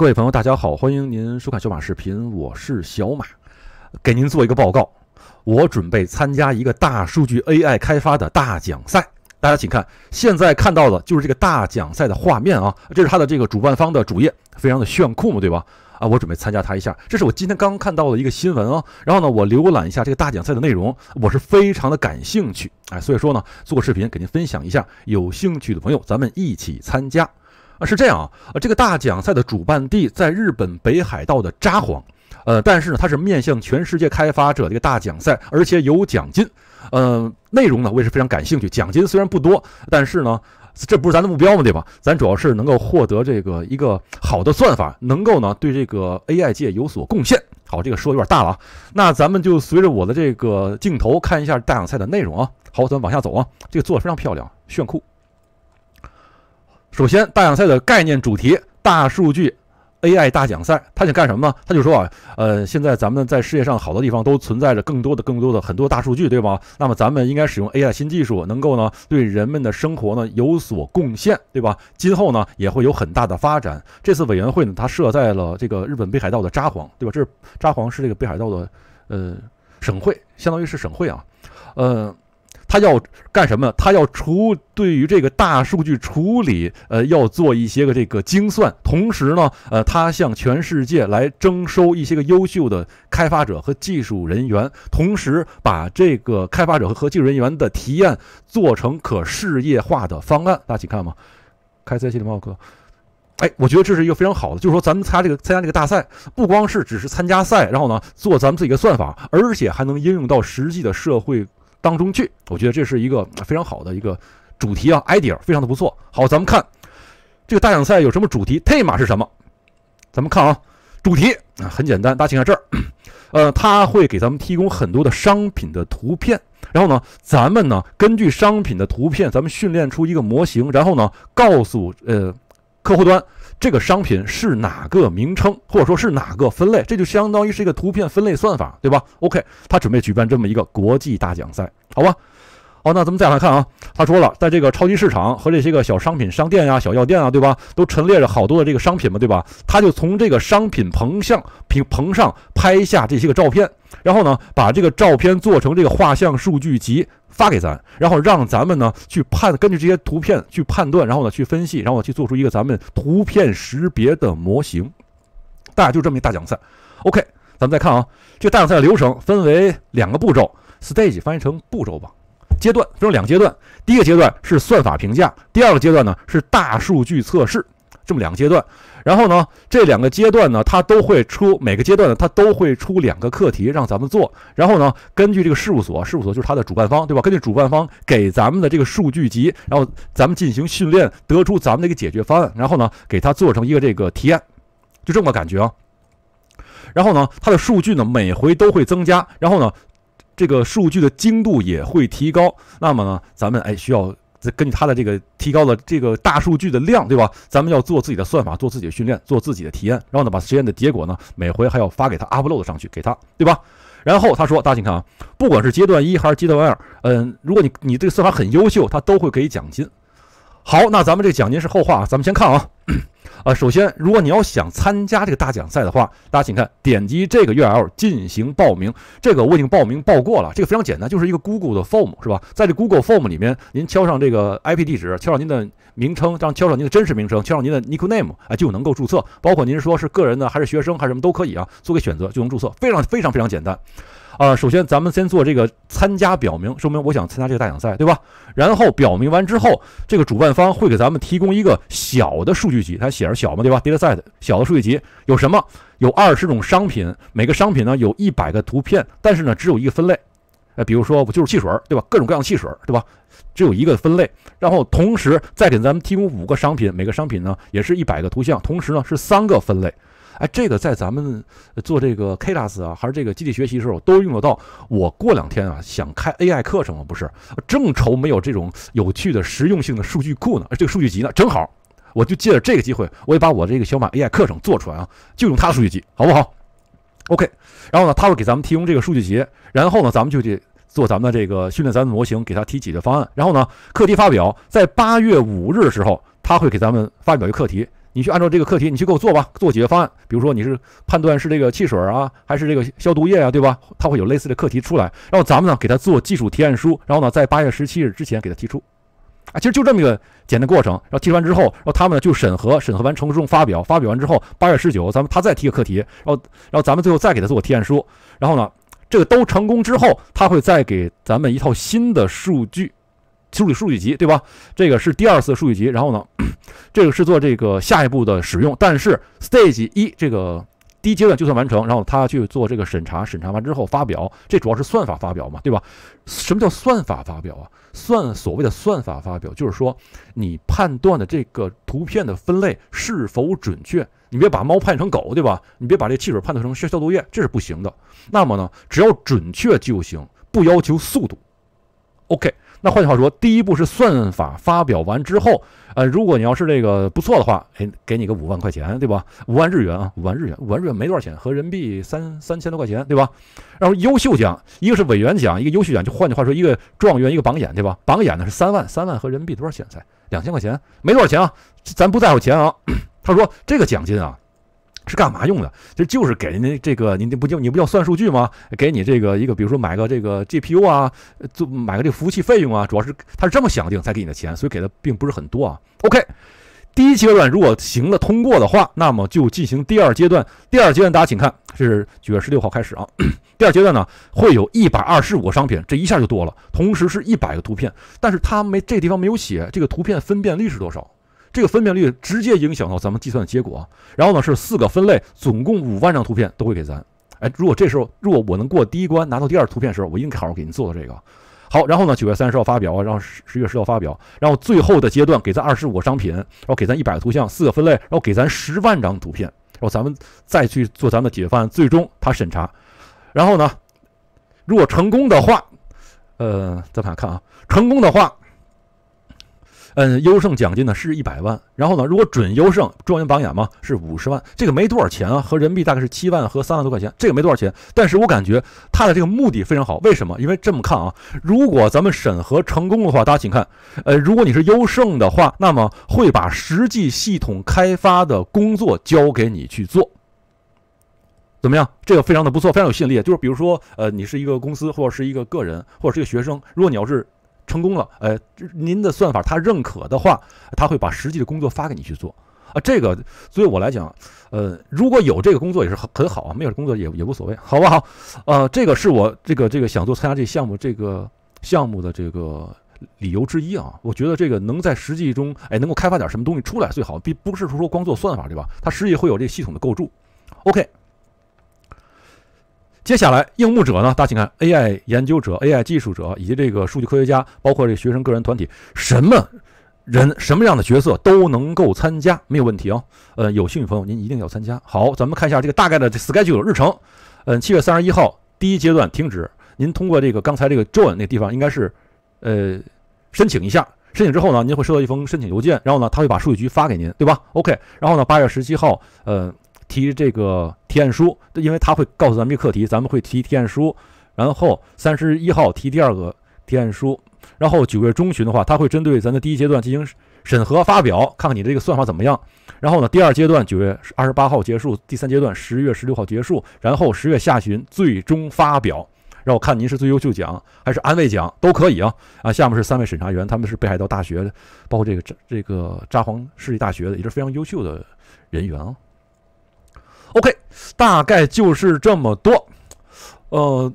各位朋友，大家好，欢迎您收看小马视频，我是小马，给您做一个报告。我准备参加一个大数据 AI 开发的大奖赛，大家请看，现在看到的就是这个大奖赛的画面啊，这是它的这个主办方的主页，非常的炫酷嘛，对吧？啊，我准备参加它一下，这是我今天刚看到的一个新闻啊，然后呢，我浏览一下这个大奖赛的内容，我是非常的感兴趣，哎，所以说呢，做个视频给您分享一下，有兴趣的朋友，咱们一起参加。啊，是这样啊，呃，这个大奖赛的主办地在日本北海道的札幌，呃，但是呢，它是面向全世界开发者的一个大奖赛，而且有奖金，呃，内容呢，我也是非常感兴趣。奖金虽然不多，但是呢，这不是咱的目标吗？对吧？咱主要是能够获得这个一个好的算法，能够呢对这个 AI 界有所贡献。好，这个说有点大了啊，那咱们就随着我的这个镜头看一下大奖赛的内容啊。好，咱们往下走啊，这个做的非常漂亮，炫酷。首先，大奖赛的概念主题：大数据、AI 大奖赛。他想干什么呢？他就说啊，呃，现在咱们在世界上好多地方都存在着更多的、更多的很多大数据，对吧？那么咱们应该使用 AI 新技术，能够呢对人们的生活呢有所贡献，对吧？今后呢也会有很大的发展。这次委员会呢，它设在了这个日本北海道的札幌，对吧？这是札幌是这个北海道的，呃，省会，相当于是省会啊，呃。他要干什么？他要除对于这个大数据处理，呃，要做一些个这个精算，同时呢，呃，他向全世界来征收一些个优秀的开发者和技术人员，同时把这个开发者和技术人员的提案做成可事业化的方案。大家请看嘛，开在系列帽哥。哎，我觉得这是一个非常好的，就是说咱们参加这个参加这个大赛，不光是只是参加赛，然后呢做咱们自己的算法，而且还能应用到实际的社会。当中去，我觉得这是一个非常好的一个主题啊，idea 非常的不错。好，咱们看这个大奖赛有什么主题？theme 是什么？咱们看啊，主题啊很简单，大家请看这儿。呃，他会给咱们提供很多的商品的图片，然后呢，咱们呢根据商品的图片，咱们训练出一个模型，然后呢告诉呃客户端。这个商品是哪个名称，或者说是哪个分类，这就相当于是一个图片分类算法，对吧？OK，他准备举办这么一个国际大奖赛，好吧？好，那咱们再来看啊，他说了，在这个超级市场和这些个小商品商店呀、小药店啊，对吧，都陈列着好多的这个商品嘛，对吧？他就从这个商品棚上、屏棚上拍下这些个照片。然后呢，把这个照片做成这个画像数据集发给咱，然后让咱们呢去判，根据这些图片去判断，然后呢去分析，然后去做出一个咱们图片识别的模型。大家就这么一大奖赛。OK，咱们再看啊，这个大奖赛的流程分为两个步骤，stage 翻译成步骤吧，阶段分成两个阶段。第一个阶段是算法评价，第二个阶段呢是大数据测试。这么两个阶段，然后呢，这两个阶段呢，它都会出每个阶段呢，它都会出两个课题让咱们做，然后呢，根据这个事务所，事务所就是它的主办方，对吧？根据主办方给咱们的这个数据集，然后咱们进行训练，得出咱们的一个解决方案，然后呢，给它做成一个这个提案，就这么感觉啊。然后呢，它的数据呢，每回都会增加，然后呢，这个数据的精度也会提高。那么呢，咱们哎需要。这根据他的这个提高了这个大数据的量，对吧？咱们要做自己的算法，做自己的训练，做自己的体验，然后呢，把实验的结果呢，每回还要发给他 upload 上去给他，对吧？然后他说，大家请看啊，不管是阶段一还是阶段二，嗯，如果你你这个算法很优秀，他都会给奖金。好，那咱们这奖金是后话啊，咱们先看啊。啊，首先，如果你要想参加这个大奖赛的话，大家请看，点击这个 URL 进行报名。这个我已经报名报过了，这个非常简单，就是一个 Google 的 form 是吧？在这 Google form 里面，您敲上这个 IP 地址，敲上您的名称，这样敲上您的真实名称，敲上您的 nickname，啊，就能够注册。包括您说是个人呢，还是学生，还是什么都可以啊，做个选择就能注册，非常非常非常简单。啊，首先咱们先做这个参加表明，说明我想参加这个大奖赛，对吧？然后表明完之后，这个主办方会给咱们提供一个小的数据集，他写。小嘛，对吧？Dataset 小的数据集有什么？有二十种商品，每个商品呢有一百个图片，但是呢只有一个分类，哎，比如说我就是汽水，对吧？各种各样的汽水，对吧？只有一个分类，然后同时再给咱们提供五个商品，每个商品呢也是一百个图像，同时呢是三个分类，哎，这个在咱们做这个 Keras 啊还是这个机器学习的时候都用得到。我过两天啊想开 AI 课程了，不是，正愁没有这种有趣的实用性的数据库呢，这个数据集呢正好。我就借着这个机会，我也把我这个小马 AI 课程做出来啊，就用它数据集，好不好？OK，然后呢，他会给咱们提供这个数据集，然后呢，咱们就去做咱们的这个训练，咱们模型，给他提解决方案。然后呢，课题发表在八月五日的时候，他会给咱们发表一个课题，你去按照这个课题，你去给我做吧，做解决方案。比如说你是判断是这个汽水啊，还是这个消毒液啊，对吧？他会有类似的课题出来，然后咱们呢，给他做技术提案书，然后呢，在八月十七日之前给他提出。啊，其实就这么一个简单过程，然后提完之后，然后他们呢就审核，审核完成之后发表，发表完之后八月十九咱们他再提个课题，然后然后咱们最后再给他做提案书，然后呢这个都成功之后，他会再给咱们一套新的数据，处理数据集对吧？这个是第二次数据集，然后呢 这个是做这个下一步的使用，但是 stage 一这个。第一阶段就算完成，然后他去做这个审查，审查完之后发表，这主要是算法发表嘛，对吧？什么叫算法发表啊？算所谓的算法发表，就是说你判断的这个图片的分类是否准确，你别把猫判成狗，对吧？你别把这汽水判断成消消毒液，这是不行的。那么呢，只要准确就行，不要求速度。OK。那换句话说，第一步是算法发表完之后，呃，如果你要是这个不错的话，哎，给你个五万块钱，对吧？五万日元啊，五万日元，五万日元没多少钱，合人民币三三千多块钱，对吧？然后优秀奖，一个是委员奖，一个优秀奖，就换句话说，一个状元，一个榜眼，对吧？榜眼呢是三万，三万合人民币多少钱才两千块钱，没多少钱啊，咱不在乎钱啊。他说这个奖金啊。是干嘛用的？这就是给人家这个，你你不就你不要算数据吗？给你这个一个，比如说买个这个 GPU 啊，做买个这个服务器费用啊，主要是他是这么想定才给你的钱，所以给的并不是很多啊。OK，第一阶段如果行了通过的话，那么就进行第二阶段。第二阶段大家请看，是九月十六号开始啊。第二阶段呢，会有一百二十五个商品，这一下就多了，同时是一百个图片，但是他没这个地方没有写这个图片分辨率是多少。这个分辨率直接影响到咱们计算的结果。然后呢，是四个分类，总共五万张图片都会给咱。哎，如果这时候，如果我能过第一关，拿到第二图片的时候，我应该好好给您做做这个。好，然后呢，九月三十号发表然后十十月十号发表，然后最后的阶段给咱二十五个商品，然后给咱一百个图像，四个分类，然后给咱十万张图片，然后咱们再去做咱们解案，最终他审查。然后呢，如果成功的话，呃，再往下看啊，成功的话。嗯，优胜奖金呢是一百万，然后呢，如果准优胜、状元榜眼嘛是五十万，这个没多少钱啊，和人民币大概是七万和三万多块钱，这个没多少钱。但是我感觉他的这个目的非常好，为什么？因为这么看啊，如果咱们审核成功的话，大家请看，呃，如果你是优胜的话，那么会把实际系统开发的工作交给你去做，怎么样？这个非常的不错，非常有吸引力。就是比如说，呃，你是一个公司或者是一个个人或者是一个学生，如果你要是。成功了，呃，您的算法他认可的话，他会把实际的工作发给你去做啊。这个，作为我来讲，呃，如果有这个工作也是很很好啊，没有工作也也无所谓，好不好？呃，这个是我这个这个想做参加这项目这个项目的这个理由之一啊。我觉得这个能在实际中，哎，能够开发点什么东西出来最好，并不是说光做算法对吧？它实际会有这系统的构筑。OK。接下来应募者呢？大家请看 AI 研究者、AI 技术者以及这个数据科学家，包括这学生个人团体，什么人什么样的角色都能够参加，没有问题哦。呃，有兴趣朋友您一定要参加。好，咱们看一下这个大概的 schedule 日程。嗯，七月三十一号第一阶段停止，您通过这个刚才这个 join 那地方应该是呃申请一下，申请之后呢您会收到一封申请邮件，然后呢他会把数据局发给您，对吧？OK，然后呢八月十七号，呃。提这个提案书，因为他会告诉咱们这个课题，咱们会提提案书，然后三十一号提第二个提案书，然后九月中旬的话，他会针对咱的第一阶段进行审核发表，看看你这个算法怎么样。然后呢，第二阶段九月二十八号结束，第三阶段十月十六号结束，然后十月下旬最终发表，让我看您是最优秀奖还是安慰奖都可以啊。啊，下面是三位审查员，他们是北海道大学，的，包括这个这这个札幌世立大学的也是非常优秀的人员啊。OK，大概就是这么多。呃，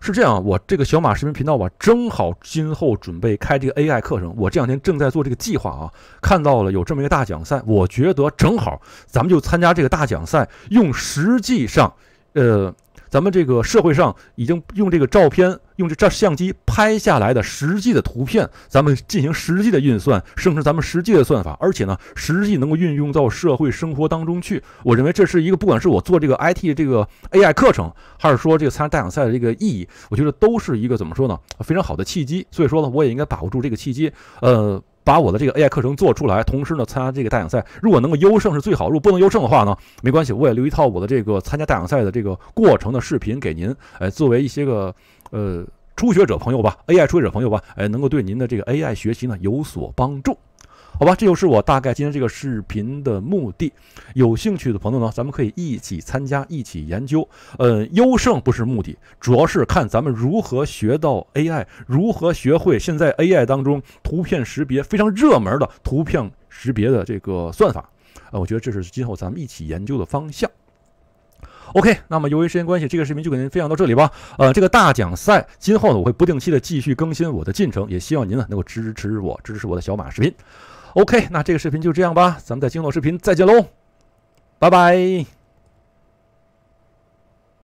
是这样，我这个小马视频频道吧，正好今后准备开这个 AI 课程，我这两天正在做这个计划啊。看到了有这么一个大奖赛，我觉得正好咱们就参加这个大奖赛，用实际上，呃。咱们这个社会上已经用这个照片，用这照相机拍下来的实际的图片，咱们进行实际的运算，生成咱们实际的算法，而且呢，实际能够运用到社会生活当中去。我认为这是一个，不管是我做这个 IT 这个 AI 课程，还是说这个参加大奖赛的这个意义，我觉得都是一个怎么说呢？非常好的契机。所以说呢，我也应该把握住这个契机。呃。把我的这个 AI 课程做出来，同时呢参加这个大奖赛，如果能够优胜是最好；如果不能优胜的话呢，没关系，我也留一套我的这个参加大奖赛的这个过程的视频给您，哎，作为一些个呃初学者朋友吧，AI 初学者朋友吧，哎，能够对您的这个 AI 学习呢有所帮助。好吧，这就是我大概今天这个视频的目的。有兴趣的朋友呢，咱们可以一起参加，一起研究。呃，优胜不是目的，主要是看咱们如何学到 AI，如何学会现在 AI 当中图片识别非常热门的图片识别的这个算法。呃，我觉得这是今后咱们一起研究的方向。OK，那么由于时间关系，这个视频就给您分享到这里吧。呃，这个大奖赛今后呢，我会不定期的继续更新我的进程，也希望您呢能够支持我，支持我的小马视频。OK，那这个视频就这样吧，咱们的经络视频再见喽，拜拜。